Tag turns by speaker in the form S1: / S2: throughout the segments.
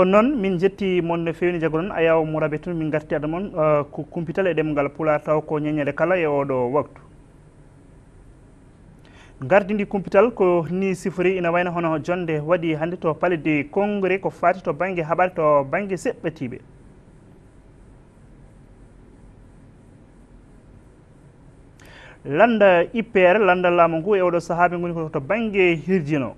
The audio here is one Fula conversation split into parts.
S1: kono noon min jetti moon no fewni jago noon a yaw mouraɓe tun min gartiti ada moon uh, ko kumpital e ɗemgal pulaar taw ko ñeñere kala e oɗo waktu gardidi kumpital ko ni sifori ina wayno hono jonde waɗi hannde to palede congré ko faati to banggue haɓare to banggue seɓɓatiɓe landa ipr landa laamu ngu e oɗo sahaaɓe goni koto banggue hirjino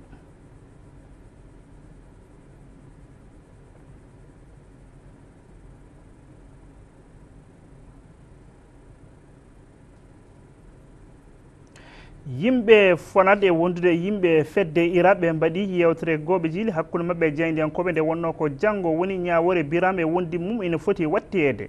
S1: yimɓe fonat e wondude yimɓe fedde iraq ɓe mbaɗi yewtere gooɓe jiili hakkunde maɓɓe e jeyndiyankoɓe nde wonno ko janngo woni ñawore biram wondi mum ene foti wattede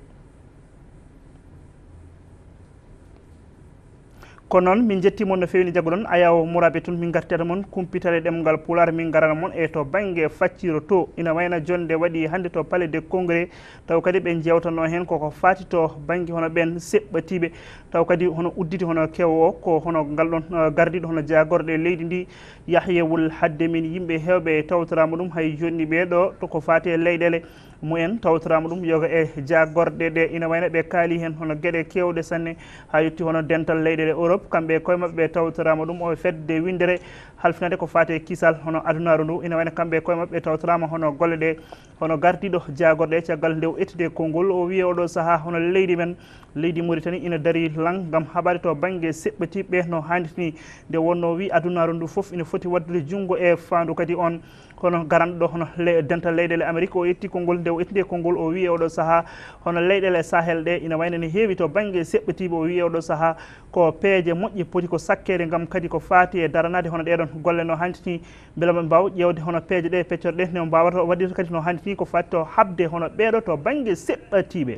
S1: ko noon min jettimon no fewni jago ɗon ayaw mouraɓe tun min gartata moon kumpitare ɗemgal pular min garana moon e to banggue facciro to ina wayna jonde waɗi hande to palais de congrés taw kadi ɓe jewtano hen koko fati to banggue hono ɓen seɓɓatiɓe taw kadi hono udditi hono kewo o ko hono ngal ɗon gardiɗo hono jagorɗe leydi ndi yahyewul hadde min yimɓe hewɓe tawtorama ɗum hay jonni ɓeɗo toko fati e leyɗele mumen tawtorama ɗum yoga e jagorɗe ɗe ina wayno ɓe kaali hen hono gueɗe kewɗe sanne ha yetti hono dental leyɗele europe kamɓe koye mabɓe ɓe tawtorama ɗum o fedde windere halfinade ko fate kisal hono adunaru ndu ina wayno kamɓe koye maɓɓe tawtorama hono golle ɗe hono gardiɗo jagorɗe caggal nde o ettide konngol o wiya oɗo saaha hono leydi men leydi maritani ina dari lang gam haɓade to banggue seɓɓatiɓɓe no handitini nde wonno wi adunaru ndu foof ina foti waddude junggo e fandu kadi on hono garanɗoɗo hono dental leyɗele amérique o etti konngol nde o ettide konngol o wi oɗo saaha hono leyɗele sahel ɗe ina wayno ne heewi to banggue seɓɓatiɓe o wi oɗo saaha ko peeje moƴƴi poti ko sakkede gam kadi ko fati e daranade hono ɗeɗon golle no hanti ni beele moɓe mbaw ƴewde hono peeje ɗe peccore ɗe nomo mbawata waɗirta kadi no hanti ni ko fatito haɓde hono ɓeeɗo to banggue seɓɓatiɓe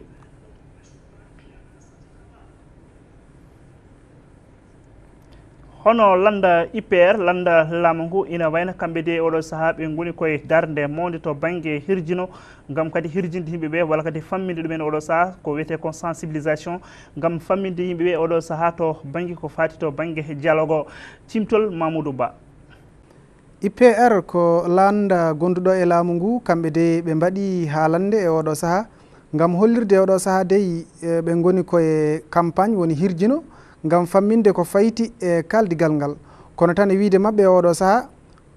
S1: hono landa ipr landa laamu ngu ina wayna kamɓe de oɗo saaha ɓe goni koye darde mawde to banggue hirjino gam kadi hirjinde yimɓeɓe walla kadi famminde ɗumen oɗo saaha ko wiyete ko sensibilisation gam famminde yimɓeɓe oɗo saaha to banggue ko fati to banggue dialogue o timtol mamoudou ba
S2: ipr ko landa gonduɗo e laamu ngu kamɓe de ɓe mbaɗi haalande e oɗo saaha ngam hollirde e oɗo saaha dey e, ɓe goni koye campagne woni hirjino ngam famminde ko fayiti e kaldigal ngal kono tan e wiide maɓɓe e oɗo saaha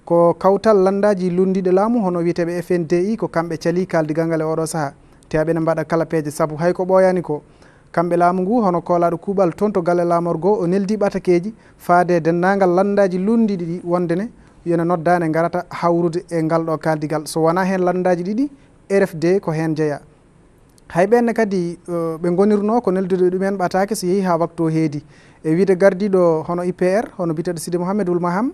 S2: ko kawtal landaji lundiɗo laamu hono wiyeteɓe fndi ko kamɓe cali kaldigal ngal e oɗo saaha te aɓene mbaɗa kala peeje saabu hayko ɓoyani ko kamɓe laamu ngu hono koolaɗo kuuɓal toon to galle laamorgo o neldi ɓatakeji faade dendagal landaji lundiɗiɗi wondene yona noddani garata hawrude e ngal ɗo kaldigal so wona hen landaji ɗiɗi rfd ko hen jeeya hay ɓenne kadi e, ɓe gonirno ko neldude ɗumen ɓatake so yeehi ha waktu o heedi e wiide gardiɗo hono ipr hono biteɗo sidi mouhamed ulmaham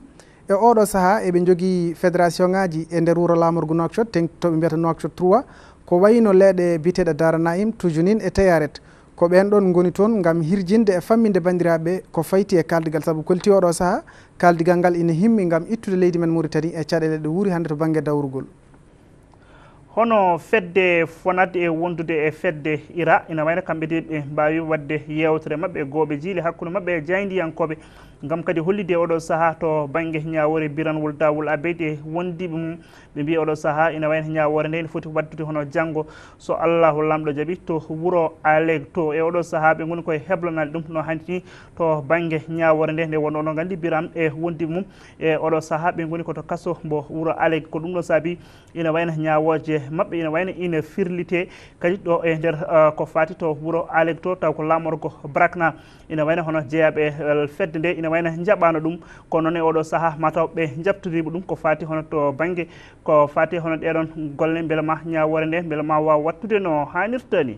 S2: e oɗo saaha eɓe jogui fédération ngaji e nder wuuro lamorgu nokshot tentoɓe mbiyata nokshot 3 ko wayino leeɗe biteɗe daranaim toujounin e tayaret ko ɓen ɗon goni toon gam hirjinde e famminde bandiraɓe ko fayti e kaldigal saabu kolti oɗo saaha kaldigal ngal ina himmi gam ittude leydi men mauritani e caɗele ɗe wuuri hande to banggue dawrugol
S1: hono fedde fonade e wondude e fedde ira ina wayno kamɓe de ɓe mbawi wadde yewtere mabɓe gooɓe jiili hakkude mabɓe e jeyndiyankoɓe gam kadi hollide oɗo saaha to banggue ñawore biranwol dawol abeyde wondiɓe mum ɓe mbi oɗo saaha ina wayno ñawore nde ne foti waddude hono janggo so allahu lamɗo jaaɓi to wuuro aleg to e oɗo saaha ɓe goni koye heblanade ɗum no hanni to banggue ñawore nde nde wonno no gandi biran e wondiɓe mum e oɗo saaha ɓe goni koto kaso mbo wuuro aleg ko ɗum ɗo saabi ina wayno ñawoje mabɓe ina wayno ina firlite kadi ɗo e nder ko fati to wuuro aleg to taw ko lamorgo brakna ina wayno hono jeeyaɓe fedde nde ne wayno jaɓano ɗum ko noon e oɗo saaha matawɓe jabtodima ɗum ko fati hono to banggue ko fati hono ɗeɗon golle beele ma ñawore nde beele ma waw wattude no hannirta ni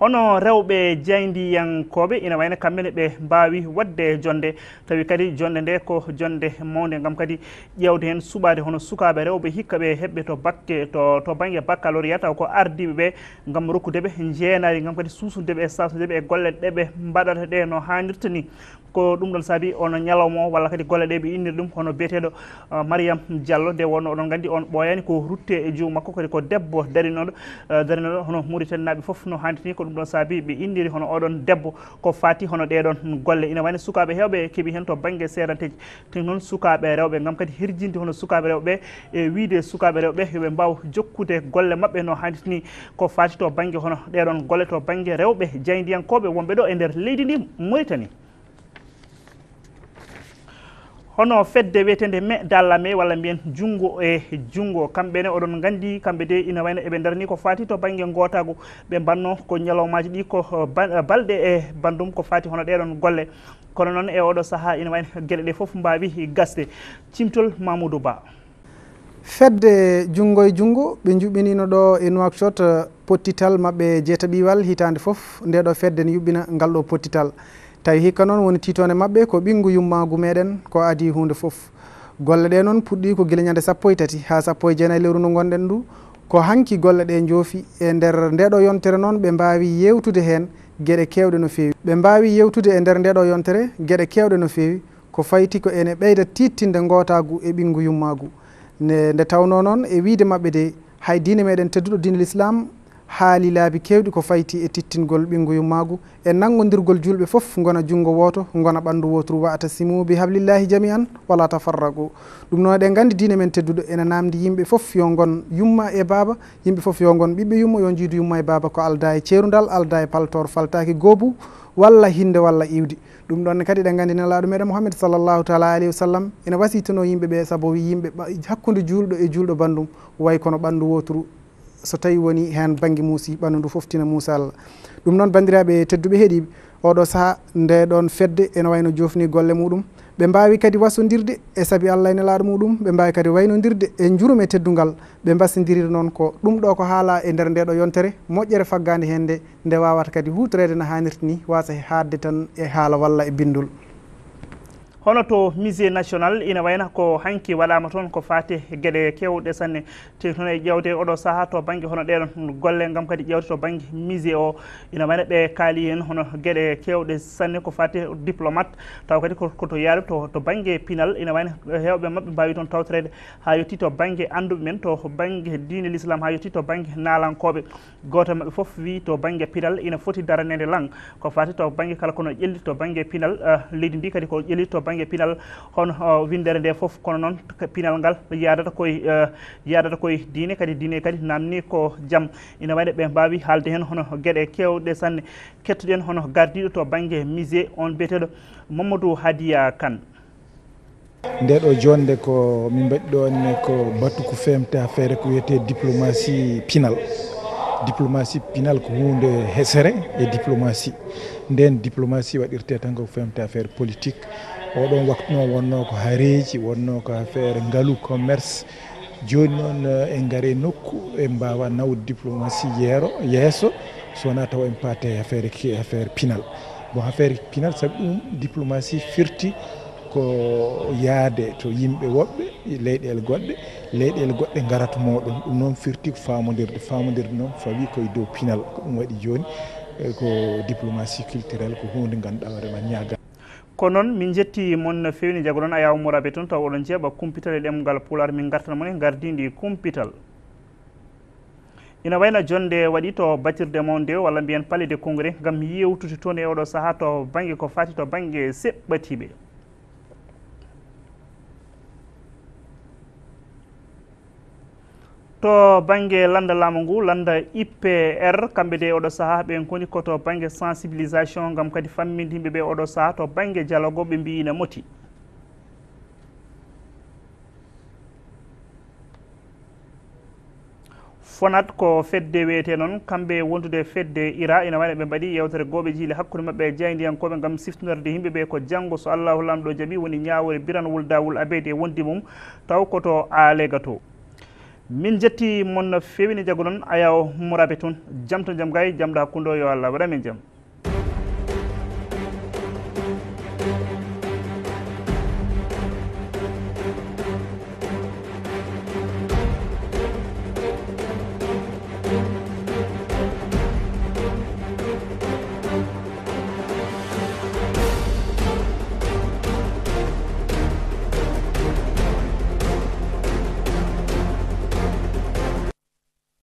S1: hono rewɓe jeyndiyankoɓe ina wayno kammene ɓe mbawi wadde jonde tawi kadi jonde nde ko jonde mawde gam kadi ƴewde hen suɓade hono sukaɓe rewɓe hikka ɓe heɓɓe to bakke to to banggue bakkaloria taw ko ardiɓeɓe gam rokkudeɓe jeenari gam kadi susudeɓe e sasudeɓe e golle ɗeɓe mbaɗata ɗe no hannirta ni ko ɗum ɗon saabi ono ñalawmo o walla kadi golle ɗe ɓe innir ɗum hono biyeteɗo uh, mariam diallo nde wonno oɗon gandi on ɓoyani ko rutte e juw makko kadi ko debbo darinoɗo uh, darinoɗo hono muritan naaɓe foof no handini ko ɗum ɗon saabi ɓe inniri hono oɗon debbo ko fati hono ɗeɗon golle ina wani sukaɓe hewɓe keeɓi hen to banggue seranteji tin noon sukaɓe rewɓe gam kadi herjinde hono sukaɓe rewɓe e wiide sukaɓe rewɓe yoɓe mbaw jokkude golle mabɓe no handitini ko fati to banggue hono ɗeɗon golle to banggue rewɓe jeydiyankoɓe wonɓe ɗo e nder leydi ndi maritani hono fedde wiyetende me dalla me walla mbiyen junngo e junngo kamɓene oɗon nganndi kamɓe de ina wayno eɓe ndarni ko fati to baŋnge gotago ɓe mbanno ko ñalawmaji ɗi ko uh, uh, balɗe e bandum ko fati hono ɗeɗon golle kono noon e oɗo saaha ina wayno gueɗe ɗe foof mbawi gasde cimtol mamoudou ba
S2: fedde junngo e junngo ɓe juɓɓinino ɗo e nowakchot uh, pottital maɓɓe jeetaɓiwal hitande foof nde ɗo fedde ne yuɓɓina ngal ɗo pottital tawi hikka noon woni titone maɓɓe ko ɓingu yummagu meɗen ko adi hunde foof golle ɗe noon puɗɗi ko guila ñande sappo e tati ha sappo e jeenayi e lewru ndu gonɗen ndu ko hanki golle ɗe joofi e nder ndeɗo yontere noon ɓe mbawi yewtude hen gueɗe kewɗe no fewi ɓe mbawi yewtude e nder ndeɗo yontere gueɗe kewɗe no fewi ko fayti ko ene ɓeyda tittinde gotagu e ɓingu yummagu nde tawno noon e wiide mabɓe de hay dine meɗen tedduɗo dinel islam haali laabi kewɗi ko fayti e tittingol ɓinguyu maagu e nangodirgol julɓe fof gona junngo wooto gona ɓanndu wotoru wata simuubi hablillahi jami an wala tafarragu ɗum noon eɗen nganndi diine men tedduɗo ene namdi yimɓe fof yo gon yumma e baaba yimɓe fof yo gon ɓiɓɓe yumma yo jiidu yumma e baaba ko alda e ceerudal alda e paltor faltaki goobu walla hinde walla iwdi ɗum ɗonne kadi ɗen nganndi nelaɗo meɗen mouhamed sallllahu taala alayhi wa sallam ene wasitano yimɓeɓe saabu yimɓe hakkude julɗo e julɗo bandum way kono ɓanndu wotoru so tawi woni hen banggue musiba nu ndu foftina muusal ɗum noon bandiraɓe tedduɓe heeɗi oɗo saaha nde ɗon fedde ene wayno jofni golle muɗum ɓe mbawi kadi wassodirde e saabi allah ene laaɗo muɗum ɓe mbawi kadi waynodirde e jurum e teddugal ɓe mbassodirir noon ko ɗum ɗo ko haala e nder nde ɗo yontere moƴƴere faggade hen nde nde wawata kadi hutorede no hannirta ni wasa e haadde tan e haala walla e bindol
S1: hono to musée national ina wayna ko hanki waɗama toon ko fate gueɗe kewɗe sanne te toon e ƴewde oɗo saaha to banggue hono ɗeɗon golle gam kadi ƴewte to banggue musée o ina wayna ɓe kaali hen hono gueɗe kewɗe sanne ko fate diplomate taw kadi koto yaalu to to banggue pinal ina wayna hewɓe mabɓe mbawi toon tawtorede ha yetti to banggue anduɓe men to banggue dine l'islam ha yetti to banggue nalankoɓe goto mabɓe foof wi to banggue pinal ina foti daranede lang ko fate to banggue kala kono ƴelli to banggue pinal eh, leydi ndi kadi ko ƴelli to banggue pinal hono uh, windere nde foof kono noon pinal ngal yadata koye uh, yadata koye diine kadi diine kadi namni ko jaam ina waɗi ɓe mbawi haalde hen hono gueɗe kewɗe sanne kettoɗen hono gardiɗo to banggue musé on biyeteɗo mamadou hadiya kane
S2: nde ɗo jonde ko min mbaɗi ɗone ko battu ko femte affaire ko wiyete diplomatie pinal diplomatie pinal ko hunde hesere e diplomatie nden diplomatie waɗirte tan ko femte affaire politique oɗon waktu noon wonno ko haareji wonno ko affaire ngaalu commerce joni noon eh, en gaare nokku en mbawa nawde diplomatie yeero yesso sowona taw en paate affaire affaire pinal bon affaire pinal saabi ɗum diplomatie firti ko yaade to yimɓe woɓɓe leyɗele goɗɗe leyɗele goɗɗe garata moɗon ɗum noon firti ko famodirde famodirde noon fawi koye dow pinal ko ɗum waɗi joni E ko diplomatie culturel ko hunde ganduɗa warema ñaga
S1: ko noon min jetti moon no fewni jago noon a yawa mouraɓe toon taw oɗon jeeɓa kumpital e ɗemgal pular min gartana moon e gardidi kumpital ina wayno jonde waɗi to batirde mawnde walla mbiyen paalide congrés gam yewtude toon e oɗo saaha to banggue ko fati to banggue seɓɓatiɓe to banggue landa lamu ngu landa ipr kamɓe de oɗo saaha ɓen koni koto banggue sensibilisation gam kadi famminde himɓeɓe oɗo saaha to banggue dialogo ɓe mbi ina moti fonat ko fedde wiyete noon kamɓe wondude fedde ira ina wani ɓe mbaɗi yewtere gooɓe jiile hakkude maɓɓe e jeyndiyankoɓe gam siftinorde himɓeɓe ko janggo so allahu lamɗo jaaɓi woni ñawore biran wuldawul abeyde wondi mum taw koto aalega to min jetti mon fewini jagu noon ayaw mo raɓe toon jamto jaam gay jamɗa kundo yo allah waɗa min jaam